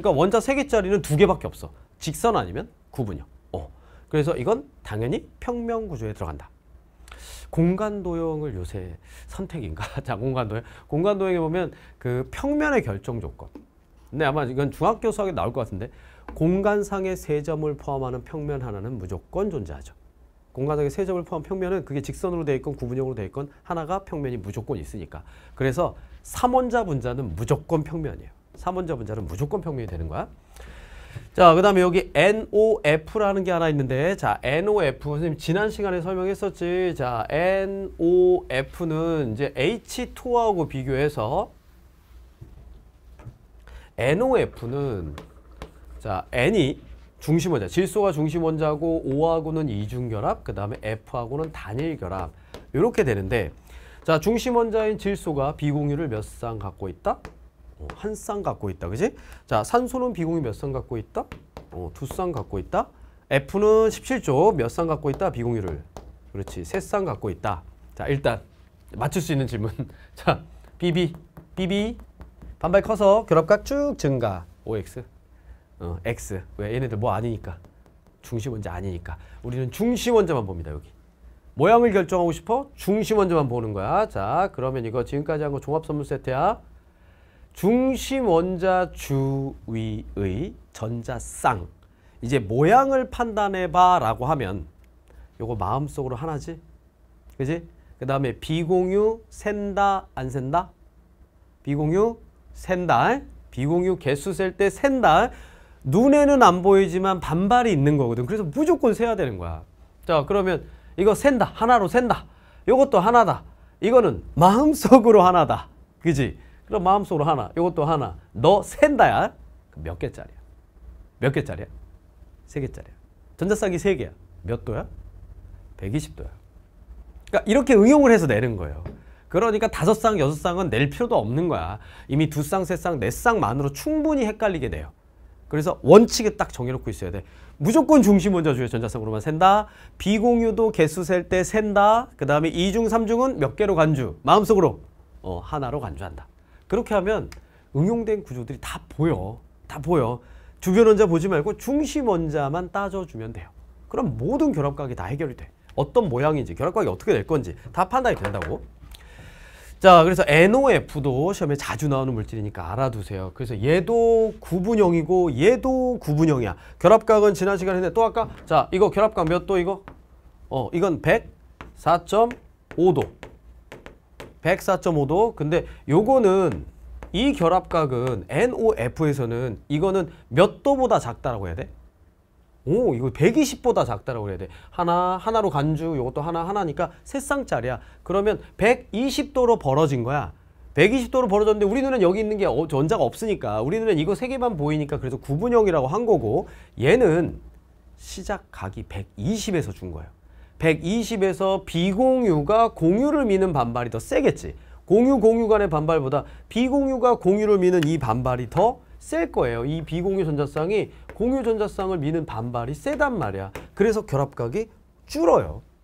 그러니까 원자 세개짜리는두 개밖에 없어. 직선 아니면 구분형. 어. 그래서 이건 당연히 평면 구조에 들어간다. 공간 도형을 요새 선택인가? 자, 공간 도형. 공간 도형에 보면 그 평면의 결정 조건. 근데 아마 이건 중학교 수학에 나올 것 같은데 공간상의 세 점을 포함하는 평면 하나는 무조건 존재하죠. 공간상의 세 점을 포함 평면은 그게 직선으로 돼 있건 구분형으로 돼 있건 하나가 평면이 무조건 있으니까. 그래서 삼원자 분자는 무조건 평면이에요. 3번째 분자는 무조건 평면이 되는 거야. 자, 그 다음에 여기 NOF라는 게 하나 있는데 자, NOF 선생님 지난 시간에 설명했었지. 자, NOF는 이제 H2하고 비교해서 NOF는 자, N이 중심 원자, 질소가 중심 원자고 O하고는 이중 결합, 그다음에 F하고는 단일 결합. 이렇게 되는데 자, 중심 원자인 질소가 비공유를 몇 쌍 갖고 있다? 어, 한쌍 갖고 있다. 그지? 자, 산소는 비공유몇 쌍 갖고 있다? 어, 두 쌍 갖고 있다. F는 17조 몇 쌍 갖고 있다? 비공유를. 그렇지. 세 쌍 갖고 있다. 자, 일단 맞출 수 있는 질문. 자, BB. BB. 반발 커서 결합각 쭉 증가. OX. 어, X. 왜? 얘네들 뭐 아니니까. 중심원자 아니니까. 우리는 중심원자만 봅니다. 여기. 모양을 결정하고 싶어? 중심원자만 보는 거야. 자, 그러면 이거 지금까지 한 거 종합선물 세트야. 중심 원자 주위의 전자쌍 이제 모양을 판단해 봐 라고 하면 요거 마음속으로 하나지 그지 그 다음에 비공유 샌다 안 샌다 비공유 샌다 비공유 개수 셀때 샌다 눈에는 안 보이지만 반발이 있는 거거든 그래서 무조건 세야 되는 거야 자 그러면 이거 샌다 하나로 샌다 요것도 하나다 이거는 마음속으로 하나다 그지 그럼 마음속으로 하나, 이것도 하나. 너 센다야. 몇 개짜리야? 몇 개짜리야? 세 개짜리야. 전자싸기 세 개야. 몇 도야? 120도야. 그러니까 이렇게 응용을 해서 내는 거예요. 그러니까 다섯 쌍, 여섯 쌍은 낼 필요도 없는 거야. 이미 두 쌍, 세 쌍, 네 쌍만으로 충분히 헷갈리게 돼요. 그래서 원칙에 딱 정해놓고 있어야 돼. 무조건 중심 원자주의 전자쌍으로만 센다. 비공유도 개수 셀 때 센다. 그 다음에 이중삼중은몇 개로 간주? 마음속으로 어, 하나로 간주한다. 그렇게 하면 응용된 구조들이 다 보여. 다 보여. 주변 원자 보지 말고 중심 원자만 따져주면 돼요. 그럼 모든 결합각이 다 해결이 돼. 어떤 모양인지 결합각이 어떻게 될 건지 다 판단이 된다고. 자 그래서 NOF도 시험에 자주 나오는 물질이니까 알아두세요. 그래서 얘도 구분형이고 얘도 구분형이야. 결합각은 지난 시간에 했는데 또 아까 자 이거 결합각 몇 도 이거? 어 이건 104.5도 104.5도. 근데 요거는 이 결합각은 NOF에서는 이거는 몇 도보다 작다라고 해야 돼? 오 이거 120보다 작다라고 해야 돼 하나 하나로 간주 이것도 하나 하나니까 세 쌍짜리야 그러면 120도로 벌어진 거야 120도로 벌어졌는데 우리 눈엔 여기 있는 게 어, 전자가 없으니까 우리 눈엔 이거 세 개만 보이니까 그래서 구분형이라고 한 거고 얘는 시작각이 120에서 준 거예요 120에서 비공유가 공유를 미는 반발이 더 세겠지. 공유 공유 간의 반발보다 비공유가 공유를 미는 이 반발이 더 셀 거예요. 이 비공유 전자쌍이 공유 전자쌍을 미는 반발이 세단 말이야. 그래서 결합각이 줄어요.